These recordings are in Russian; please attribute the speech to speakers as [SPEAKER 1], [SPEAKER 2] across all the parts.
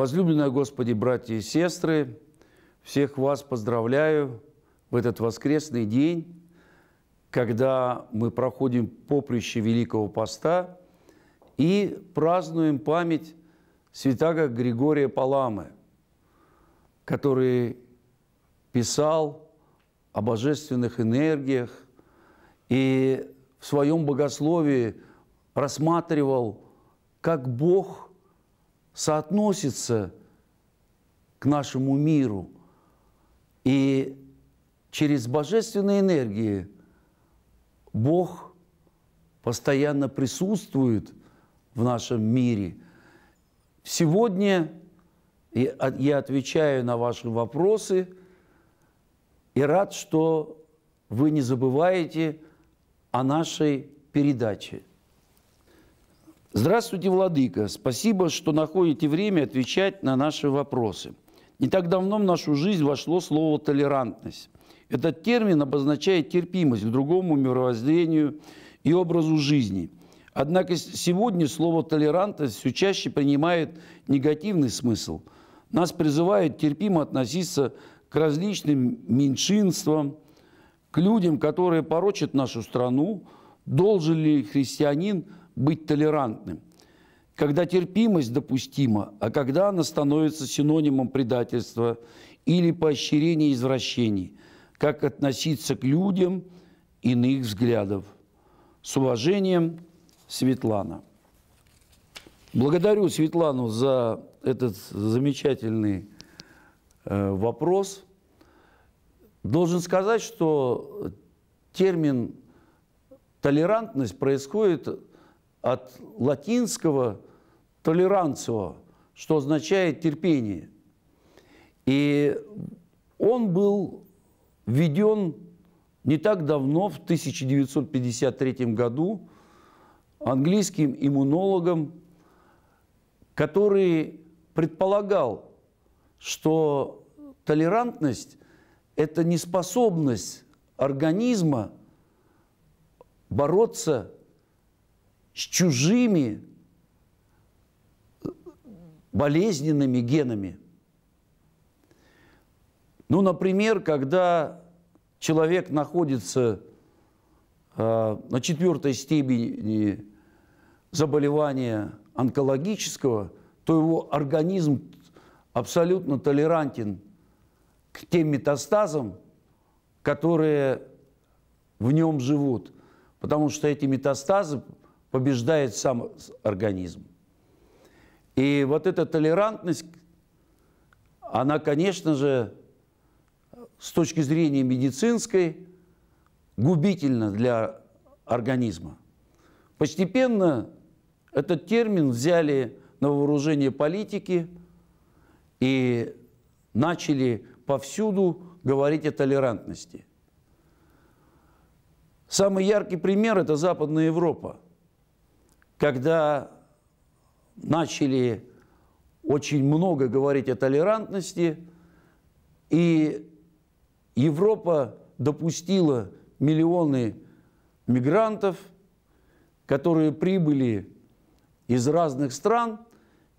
[SPEAKER 1] Возлюбленные Господи, братья и сестры, всех вас поздравляю в этот воскресный день, когда мы проходим поприще Великого Поста и празднуем память святаго Григория Паламы, который писал о божественных энергиях и в своем богословии рассматривал, как Бог – соотносится к нашему миру и через божественные энергии Бог постоянно присутствует в нашем мире. Сегодня я отвечаю на ваши вопросы и рад, что вы не забываете о нашей передаче – Здравствуйте, Владыка. Спасибо, что находите время отвечать на наши вопросы. Не так давно в нашу жизнь вошло слово «толерантность». Этот термин обозначает терпимость к другому мировоззрению и образу жизни. Однако сегодня слово «толерантность» все чаще принимает негативный смысл. Нас призывают терпимо относиться к различным меньшинствам, к людям, которые порочат нашу страну. Должен ли христианин – быть толерантным. Когда терпимость допустима, а когда она становится синонимом предательства или поощрения извращений, как относиться к людям иных взглядов. С уважением, Светлана. Благодарю Светлану за этот замечательный э, вопрос. Должен сказать, что термин толерантность происходит от латинского «толеранцио», что означает терпение. И он был введен не так давно, в 1953 году, английским иммунологом, который предполагал, что толерантность – это неспособность организма бороться с чужими болезненными генами. Ну, например, когда человек находится а, на четвертой степени заболевания онкологического, то его организм абсолютно толерантен к тем метастазам, которые в нем живут. Потому что эти метастазы побеждает сам организм. И вот эта толерантность, она, конечно же, с точки зрения медицинской, губительна для организма. Постепенно этот термин взяли на вооружение политики и начали повсюду говорить о толерантности. Самый яркий пример – это Западная Европа – когда начали очень много говорить о толерантности, и Европа допустила миллионы мигрантов, которые прибыли из разных стран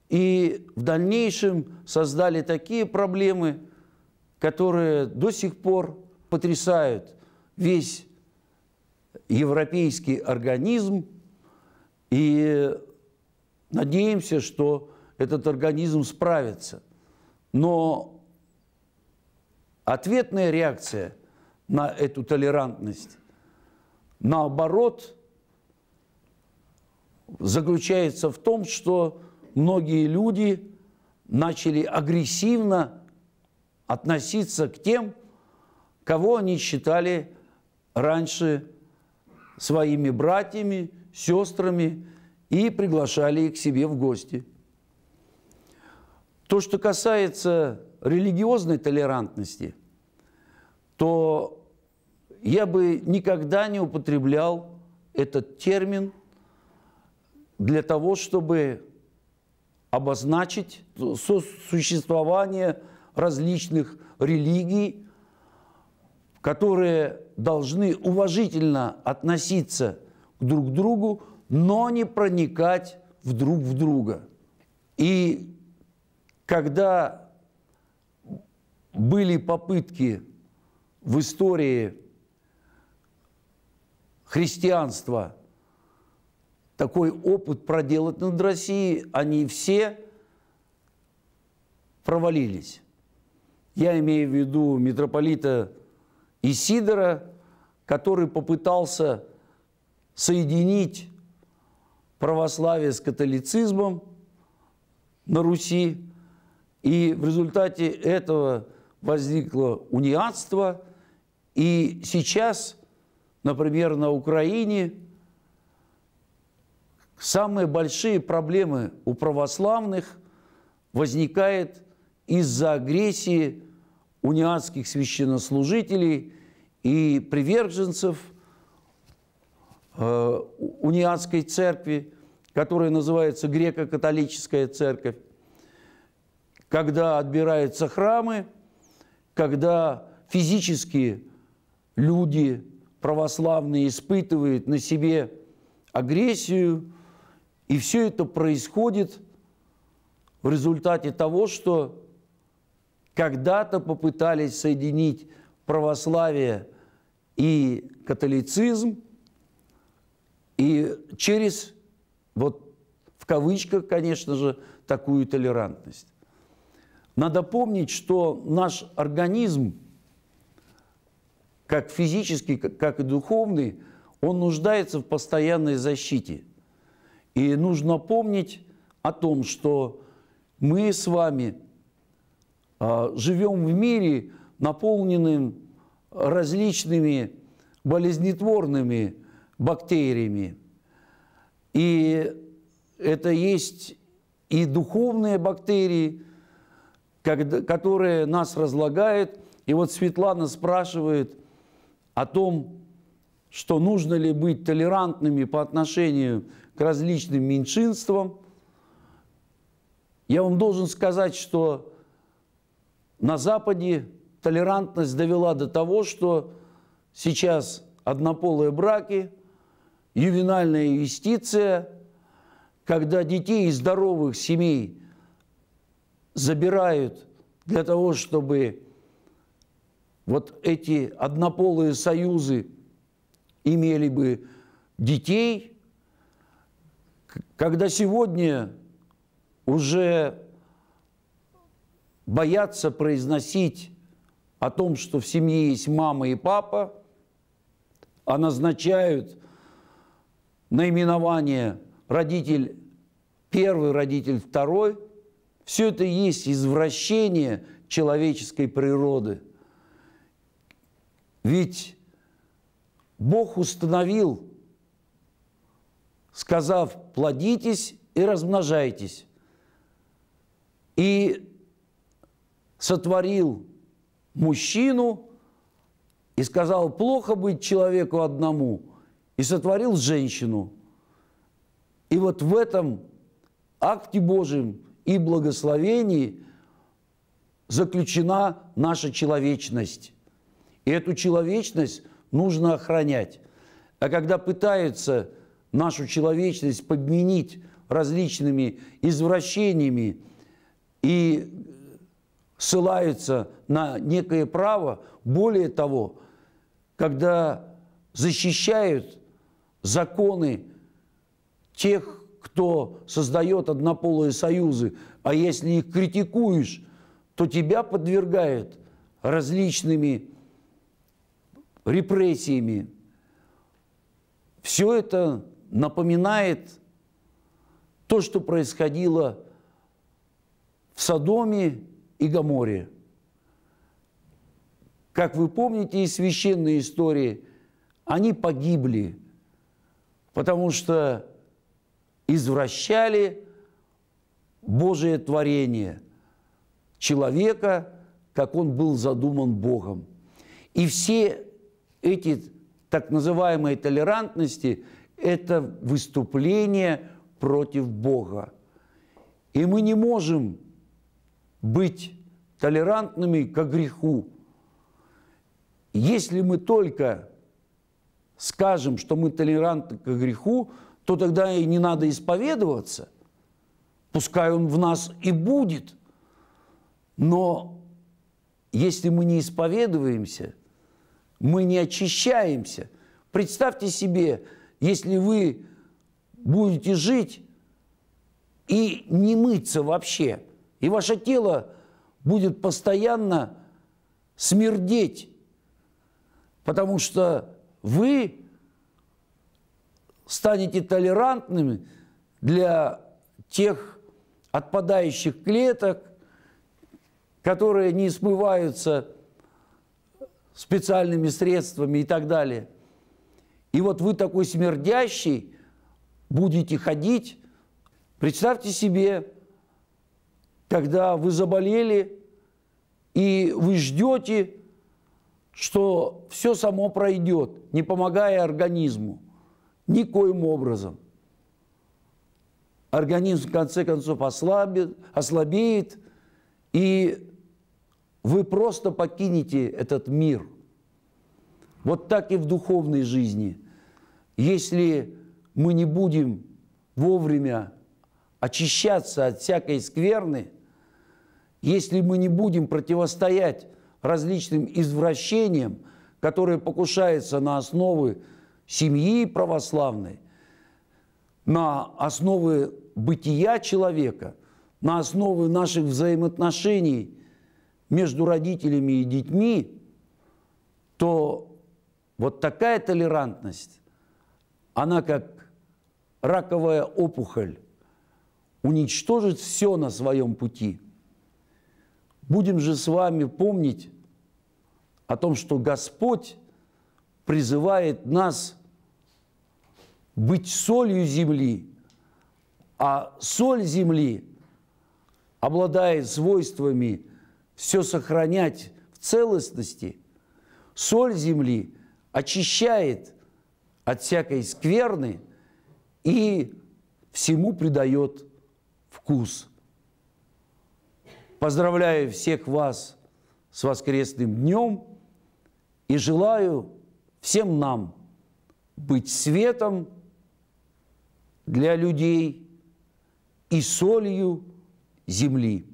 [SPEAKER 1] и в дальнейшем создали такие проблемы, которые до сих пор потрясают весь европейский организм, и надеемся, что этот организм справится. Но ответная реакция на эту толерантность, наоборот, заключается в том, что многие люди начали агрессивно относиться к тем, кого они считали раньше своими братьями, сестрами и приглашали их к себе в гости. То, что касается религиозной толерантности, то я бы никогда не употреблял этот термин для того, чтобы обозначить сосуществование различных религий, которые должны уважительно относиться друг к другу, но не проникать в друг в друга. И когда были попытки в истории христианства такой опыт проделать над Россией, они все провалились. Я имею в виду митрополита Исидора, который попытался соединить православие с католицизмом на Руси, и в результате этого возникло униатство, и сейчас, например, на Украине самые большие проблемы у православных возникает из-за агрессии униатских священнослужителей и приверженцев – Э, униатской церкви, которая называется греко-католическая церковь, когда отбираются храмы, когда физически люди православные испытывают на себе агрессию, и все это происходит в результате того, что когда-то попытались соединить православие и католицизм – и через, вот в кавычках, конечно же, такую толерантность. Надо помнить, что наш организм, как физический, как и духовный, он нуждается в постоянной защите. И нужно помнить о том, что мы с вами а, живем в мире, наполненным различными болезнетворными бактериями. И это есть и духовные бактерии, которые нас разлагают. И вот Светлана спрашивает о том, что нужно ли быть толерантными по отношению к различным меньшинствам. Я вам должен сказать, что на Западе толерантность довела до того, что сейчас однополые браки – ювенальная юстиция, когда детей из здоровых семей забирают для того, чтобы вот эти однополые союзы имели бы детей, когда сегодня уже боятся произносить о том, что в семье есть мама и папа, а назначают – наименование родитель первый, родитель второй, все это есть извращение человеческой природы. Ведь Бог установил, сказав, плодитесь и размножайтесь. И сотворил мужчину и сказал, плохо быть человеку одному – и сотворил женщину. И вот в этом акте Божьем и благословении заключена наша человечность. И эту человечность нужно охранять. А когда пытаются нашу человечность подменить различными извращениями и ссылаются на некое право, более того, когда защищают законы тех, кто создает однополые союзы, а если их критикуешь, то тебя подвергают различными репрессиями. Все это напоминает то, что происходило в Содоме и Гаморе. Как вы помните из священной истории, они погибли – потому что извращали Божие творение, человека, как он был задуман Богом. И все эти так называемые толерантности – это выступление против Бога. И мы не можем быть толерантными к греху, если мы только скажем, что мы толерантны к греху, то тогда и не надо исповедоваться. Пускай он в нас и будет. Но если мы не исповедуемся, мы не очищаемся. Представьте себе, если вы будете жить и не мыться вообще, и ваше тело будет постоянно смердеть, потому что вы станете толерантными для тех отпадающих клеток, которые не смываются специальными средствами и так далее. И вот вы такой смердящий будете ходить. Представьте себе, когда вы заболели, и вы ждете, что все само пройдет, не помогая организму, никоим образом. Организм в конце концов ослабит, ослабеет, и вы просто покинете этот мир. Вот так и в духовной жизни. Если мы не будем вовремя очищаться от всякой скверны, если мы не будем противостоять различным извращениям, которые покушаются на основы семьи православной, на основы бытия человека, на основы наших взаимоотношений между родителями и детьми, то вот такая толерантность, она как раковая опухоль, уничтожит все на своем пути – Будем же с вами помнить о том, что Господь призывает нас быть солью земли, а соль земли обладает свойствами все сохранять в целостности. Соль земли очищает от всякой скверны и всему придает вкус – Поздравляю всех вас с воскресным днем и желаю всем нам быть светом для людей и солью земли.